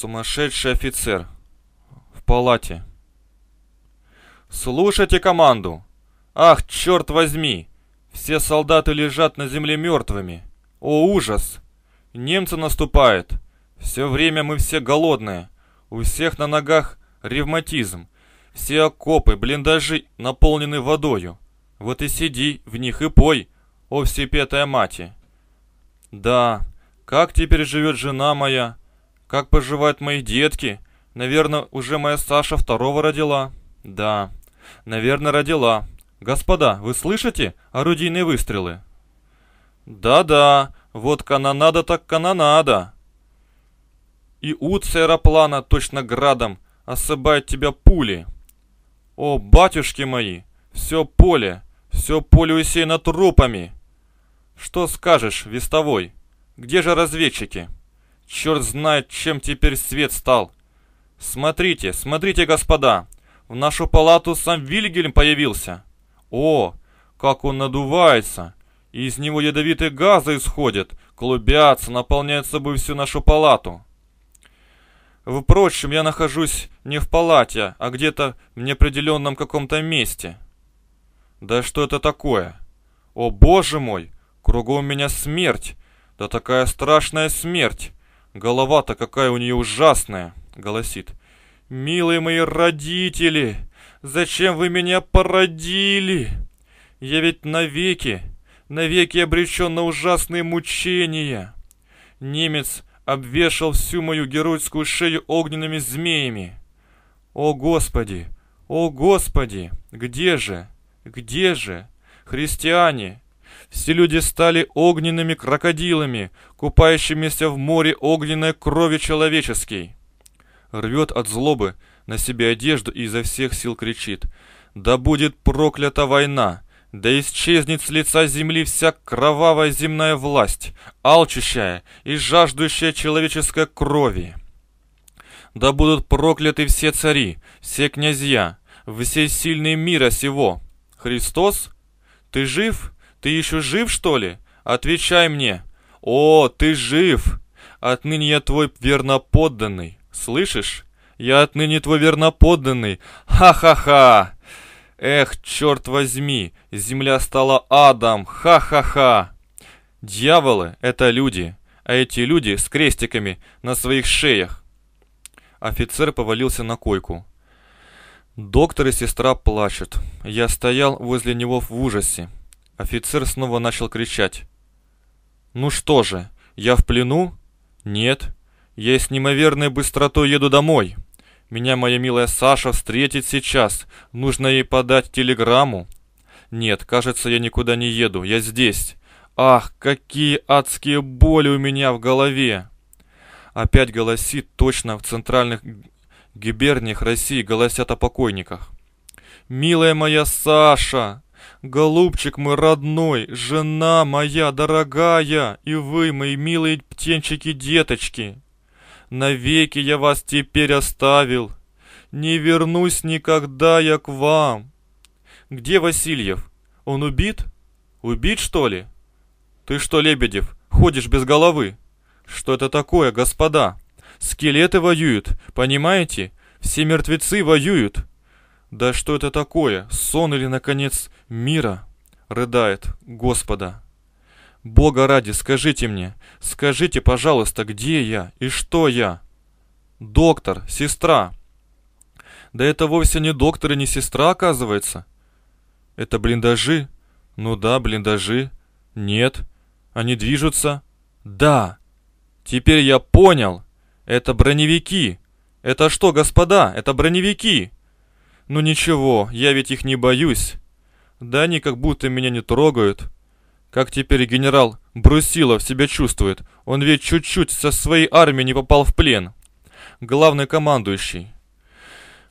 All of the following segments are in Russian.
Сумасшедший офицер. В палате. «Слушайте команду! Ах, черт возьми! Все солдаты лежат на земле мертвыми! О, ужас! Немцы наступают! Все время мы все голодные! У всех на ногах ревматизм! Все окопы, блиндажи наполнены водою! Вот и сиди в них и пой, о всепетая мати!» «Да, как теперь живет жена моя? Как поживают мои детки? Наверное, уже моя Саша второго родила. Да, наверное, родила. Господа, вы слышите орудийные выстрелы? Да-да, вот канонада так канонада. И ут с аэроплана точно градом осыпает тебя пули. О, батюшки мои, все поле, все поле усеяно трупами. Что скажешь, вестовой? Где же разведчики?» Черт знает, чем теперь свет стал. Смотрите, смотрите, господа, в нашу палату сам Вильгельм появился. О, как он надувается! И из него ядовитые газы исходят, клубятся, наполняют собой всю нашу палату. Впрочем, я нахожусь не в палате, а где-то в неопределенном каком-то месте. Да что это такое? О боже мой, кругом меня смерть, да такая страшная смерть. Голова-то какая у нее ужасная!» — голосит. «Милые мои родители, зачем вы меня породили? Я ведь навеки, навеки обречен на ужасные мучения!» Немец обвешал всю мою геройскую шею огненными змеями. «О Господи! О Господи! Где же? Где же? Христиане! Все люди стали огненными крокодилами, купающимися в море огненной крови человеческой. Рвет от злобы на себе одежду и изо всех сил кричит. «Да будет проклята война!» Да исчезнет с лица земли вся кровавая земная власть, алчущая и жаждущая человеческой крови. Да будут прокляты все цари, все князья, все сильные мира сего. Христос, ты жив? Ты еще жив, что ли? Отвечай мне. О, ты жив! Отныне я твой верноподданный. Слышишь? Я отныне твой верноподданный. Ха-ха-ха! Эх, черт возьми, земля стала адом. Ха-ха-ха! Дьяволы — это люди, а эти люди с крестиками на своих шеях. Офицер повалился на койку. Доктор и сестра плачут. Я стоял возле него в ужасе. Офицер снова начал кричать. «Ну что же, я в плену? Нет. Я с неимоверной быстротой еду домой. Меня моя милая Саша встретит сейчас. Нужно ей подать телеграмму. Нет, кажется, я никуда не еду. Я здесь. Ах, какие адские боли у меня в голове!» Опять голосит точно в центральных гиберниях России голосят о покойниках. «Милая моя Саша!» Голубчик мой родной, жена моя дорогая, и вы, мои милые птенчики-деточки. Навеки я вас теперь оставил. Не вернусь никогда я к вам. Где Васильев? Он убит? Убит, что ли? Ты что, Лебедев, ходишь без головы? Что это такое, господа? Скелеты воюют, понимаете? Все мертвецы воюют. Да что это такое? Сон или, наконец, мира? Рыдает. Господа. Бога ради, скажите мне, скажите, пожалуйста, где я и что я? Доктор, сестра. Да это вовсе не доктор и не сестра, оказывается. Это блиндажи? Ну да, блиндажи. Нет. Они движутся? Да. Теперь я понял. Это броневики. Это что, господа? Это броневики. «Ну ничего, я ведь их не боюсь. Да они как будто меня не трогают. Как теперь генерал Брусилов себя чувствует? Он ведь чуть-чуть со своей армией не попал в плен. Главный командующий».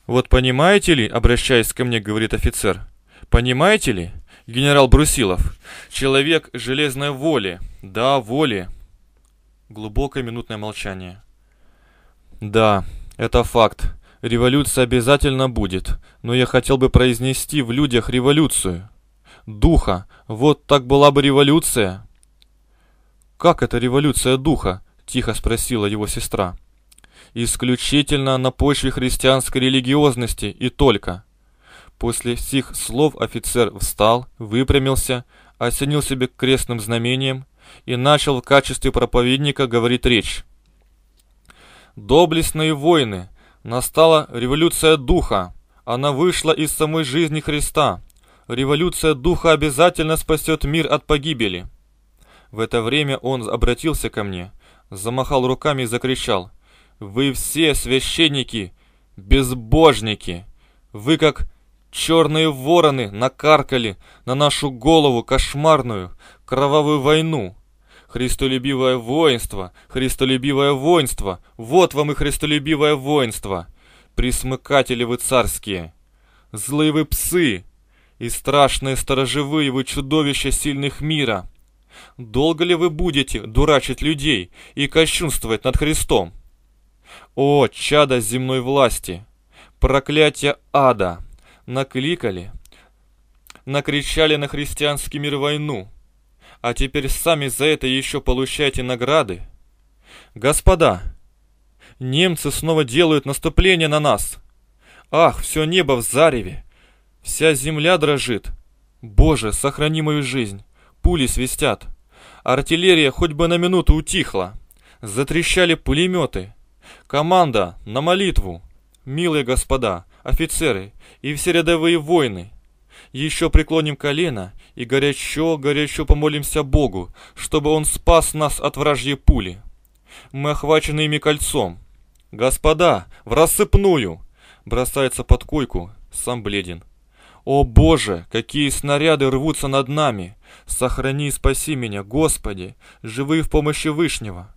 «Вот понимаете ли, — обращаясь ко мне, — говорит офицер, — понимаете ли, генерал Брусилов, человек железной воли, да, воли». Глубокое минутное молчание. «Да, это факт», Революция обязательно будет, но я хотел бы произнести в людях революцию. Духа, вот так была бы революция. Как это революция духа? Тихо спросила его сестра. Исключительно на почве христианской религиозности и только. После сих слов офицер встал, выпрямился, осенил себе крестным знамением и начал в качестве проповедника говорить речь. «Доблестные воины. Настала революция духа. Она вышла из самой жизни Христа. Революция духа обязательно спасет мир от погибели. В это время он обратился ко мне, замахал руками и закричал. «Вы все священники, безбожники! Вы как черные вороны накаркали на нашу голову кошмарную кровавую войну, Христолюбивое воинство, христолюбивое воинство, вот вам и христолюбивое воинство. Присмыкатели вы царские, злые вы псы и страшные сторожевые вы чудовища сильных мира. Долго ли вы будете дурачить людей и кощунствовать над Христом? О, чада земной власти! Проклятие ада! Накликали, накричали на христианский мир войну, а теперь сами за это еще получаете награды. Господа, немцы снова делают наступление на нас. Ах, все небо в зареве. Вся земля дрожит. Боже, сохрани мою жизнь. Пули свистят. Артиллерия хоть бы на минуту утихла. Затрещали пулеметы. Команда на молитву. Милые господа, офицеры и все рядовые воины, еще преклоним колено и горячо-горячо помолимся Богу, чтобы Он спас нас от вражьей пули. Мы охвачены ими кольцом. Господа, в рассыпную!» Бросается под койку, сам бледен. «О Боже, какие снаряды рвутся над нами! Сохрани и спаси меня, Господи, живые в помощи Вышнего!»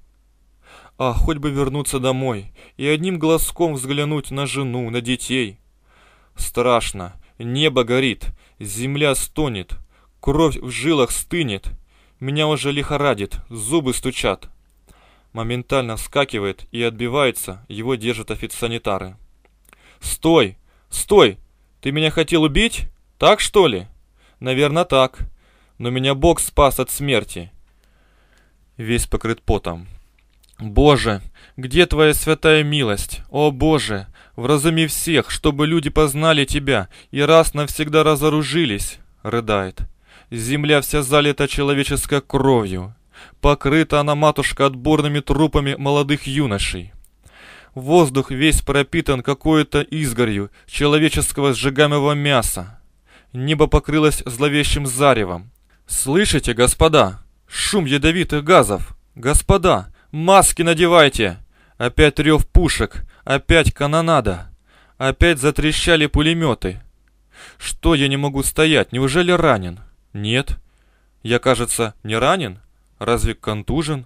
А хоть бы вернуться домой и одним глазком взглянуть на жену, на детей. Страшно, Небо горит, земля стонет, кровь в жилах стынет. Меня уже лихорадит, зубы стучат. Моментально вскакивает и отбивается, его держат официанитары. «Стой! Стой! Ты меня хотел убить? Так что ли?» «Наверное, так. Но меня Бог спас от смерти». Весь покрыт потом. «Боже, где твоя святая милость? О, Боже, Вразуми всех, чтобы люди познали тебя и раз навсегда разоружились!» — рыдает. «Земля вся залита человеческой кровью. Покрыта она, матушка, отборными трупами молодых юношей. Воздух весь пропитан какой-то изгорью человеческого сжигаемого мяса. Небо покрылось зловещим заревом. «Слышите, господа? Шум ядовитых газов! Господа, маски надевайте!» Опять рев пушек, опять канонада, опять затрещали пулеметы. Что я не могу стоять? Неужели ранен? Нет. Я, кажется, не ранен? Разве контужен?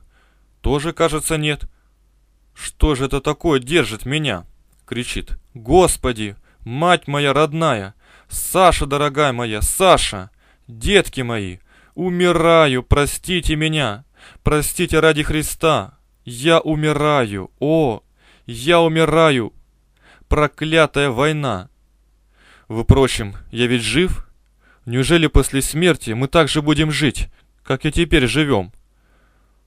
Тоже, кажется, нет. Что же это такое держит меня? Кричит. Господи, мать моя родная, Саша, дорогая моя, Саша, детки мои, умираю, простите меня, простите ради Христа. Я умираю! О, я умираю! Проклятая война! Впрочем, я ведь жив. Неужели после смерти мы так же будем жить, как и теперь живем?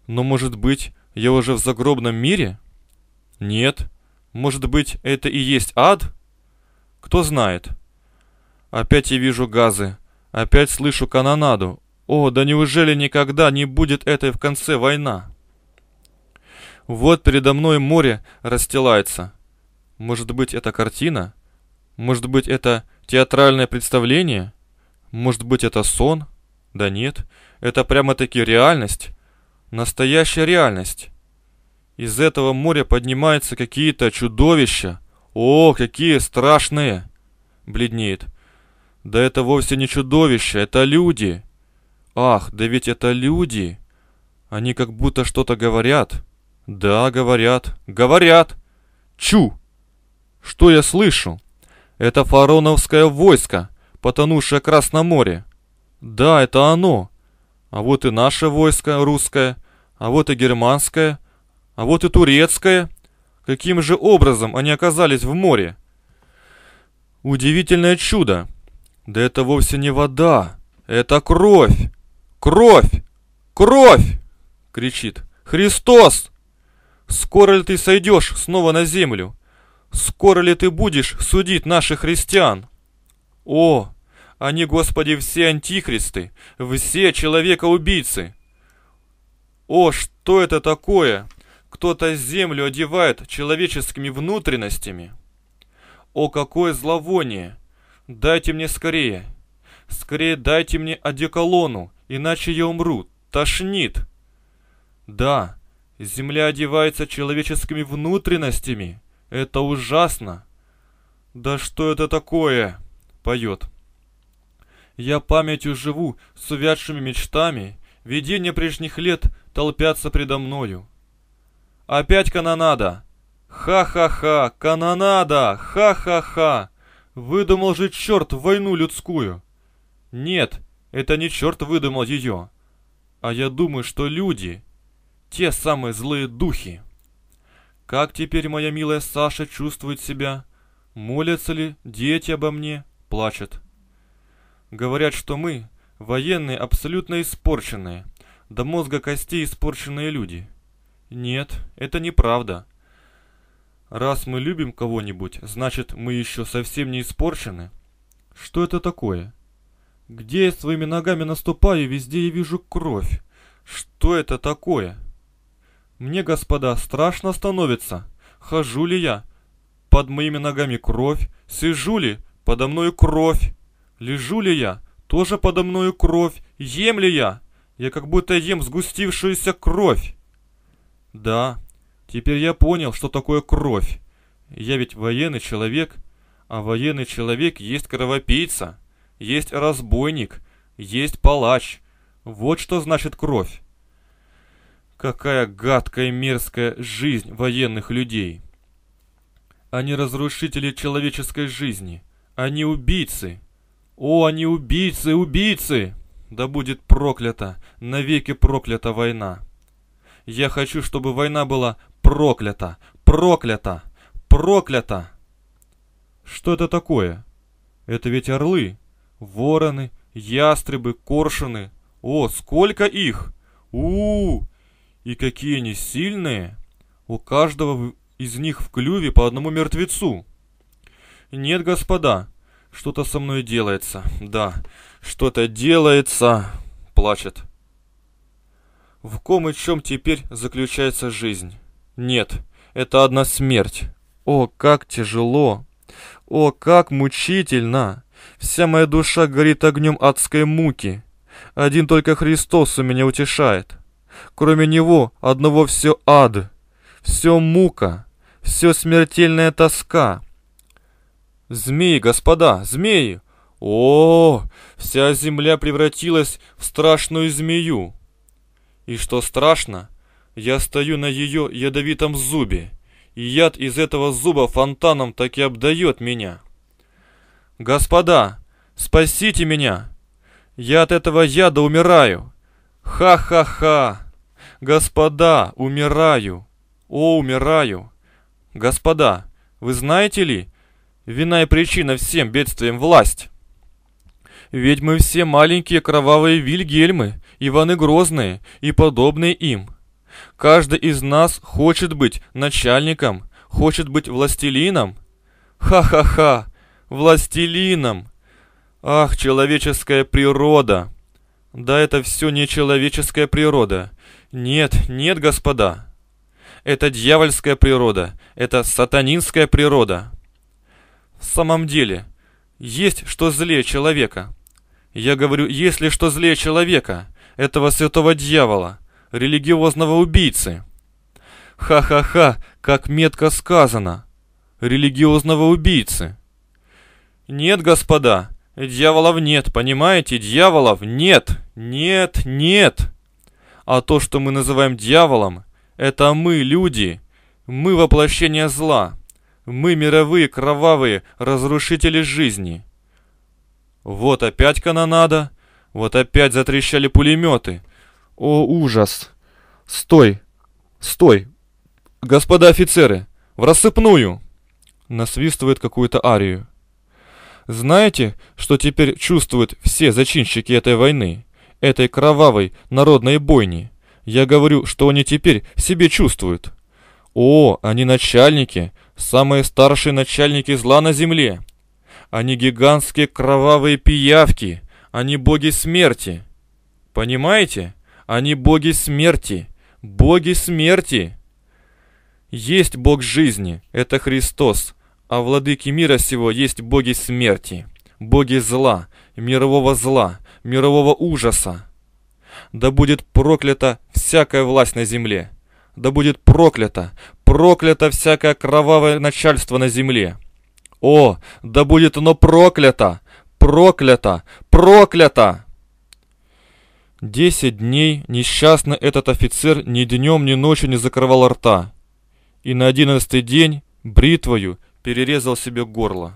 Но, может быть, я уже в загробном мире? Нет. Может быть, это и есть ад? Кто знает. Опять я вижу газы. Опять слышу канонаду. О, да неужели никогда не будет этой в конце война? Вот передо мной море расстилается. Может быть, это картина? Может быть, это театральное представление? Может быть, это сон? Да нет, это прямо-таки реальность. Настоящая реальность. Из этого моря поднимаются какие-то чудовища. О, какие страшные! Бледнеет. Да это вовсе не чудовища, это люди. Ах, да ведь это люди. Они как будто что-то говорят. «Да, говорят, говорят! Чу! Что я слышу? Это фароновское войско, потонувшее в Красном море. Да, это оно. А вот и наше войско русское, а вот и германское, а вот и турецкое. Каким же образом они оказались в море? Удивительное чудо! Да это вовсе не вода, это кровь! Кровь! Кровь!» — кричит. «Христос! Скоро ли ты сойдешь снова на землю? Скоро ли ты будешь судить наших христиан? О, они, Господи, все антихристы, все человека-убийцы. О, что это такое? Кто-то землю одевает человеческими внутренностями. О, какое зловоние! Дайте мне скорее. Скорее дайте мне одеколону, иначе я умру. Тошнит. Да, Земля одевается человеческими внутренностями. Это ужасно. Да что это такое? Поет. Я памятью живу с увядшими мечтами. Видения прежних лет толпятся предо мною. Опять канонада. Ха-ха-ха, канонада, ха-ха-ха. Выдумал же черт войну людскую. Нет, это не черт выдумал ее. А я думаю, что люди те самые злые духи. Как теперь моя милая Саша чувствует себя? Молятся ли дети обо мне? Плачет. Говорят, что мы, военные, абсолютно испорченные, до мозга костей испорченные люди. Нет, это неправда. Раз мы любим кого-нибудь, значит, мы еще совсем не испорчены. Что это такое? Где я своими ногами наступаю, везде я вижу кровь. Что это такое?» Мне, господа, страшно становится. Хожу ли я? Под моими ногами кровь. Сижу ли? Подо мною кровь. Лежу ли я? Тоже подо мною кровь. Ем ли я? Я как будто ем сгустившуюся кровь. Да, теперь я понял, что такое кровь. Я ведь военный человек, а военный человек есть кровопийца, есть разбойник, есть палач. Вот что значит кровь. Какая гадкая мерзкая жизнь военных людей! Они разрушители человеческой жизни. Они убийцы. О, они убийцы, убийцы! Да будет проклята, навеки проклята война. Я хочу, чтобы война была проклята, проклята, проклята! Что это такое? Это ведь орлы, вороны, ястребы, коршуны. О, сколько их! у у, -у! И какие они сильные! У каждого из них в клюве по одному мертвецу. Нет, господа, что-то со мной делается. Да, что-то делается, плачет. В ком и чем теперь заключается жизнь? Нет, это одна смерть. О, как тяжело! О, как мучительно! Вся моя душа горит огнем адской муки. Один только Христос у меня утешает. Кроме него одного все ад, все мука, все смертельная тоска. Змеи, господа, змеи! О, вся земля превратилась в страшную змею. И что страшно, я стою на ее ядовитом зубе, и яд из этого зуба фонтаном так и обдает меня. Господа, спасите меня! Я от этого яда умираю! Ха-ха-ха!» «Господа, умираю! О, умираю! Господа, вы знаете ли, вина и причина всем бедствиям власть!» Ведь мы все маленькие кровавые Вильгельмы, Иваны Грозные и подобные им. Каждый из нас хочет быть начальником, хочет быть властелином. Ха-ха-ха, властелином. Ах, человеческая природа. Да это все не человеческая природа. Нет, нет, господа. Это дьявольская природа, это сатанинская природа. В самом деле, есть что злее человека. Я говорю, есть ли что злее человека, этого святого дьявола, религиозного убийцы. Ха-ха-ха, как метко сказано. Религиозного убийцы. Нет, господа, дьяволов нет, понимаете, дьяволов нет, нет, нет. А то, что мы называем дьяволом, это мы, люди. Мы воплощение зла. Мы мировые кровавые разрушители жизни. Вот опять канонада. Вот опять затрещали пулеметы. О, ужас. Стой. Стой. Господа офицеры, в рассыпную. Насвистывает какую-то арию. Знаете, что теперь чувствуют все зачинщики этой войны? этой кровавой народной бойни. Я говорю, что они теперь себе чувствуют. О, они начальники, самые старшие начальники зла на земле. Они гигантские кровавые пиявки, они боги смерти. Понимаете? Они боги смерти, боги смерти. Есть бог жизни, это Христос, а владыки мира сего есть боги смерти, боги зла, мирового зла, мирового ужаса. Да будет проклята всякая власть на земле. Да будет проклята, проклято всякое кровавое начальство на земле. О, да будет оно проклято, проклято, проклято! Десять дней несчастно этот офицер ни днем, ни ночью не закрывал рта. И на одиннадцатый день бритвою перерезал себе горло.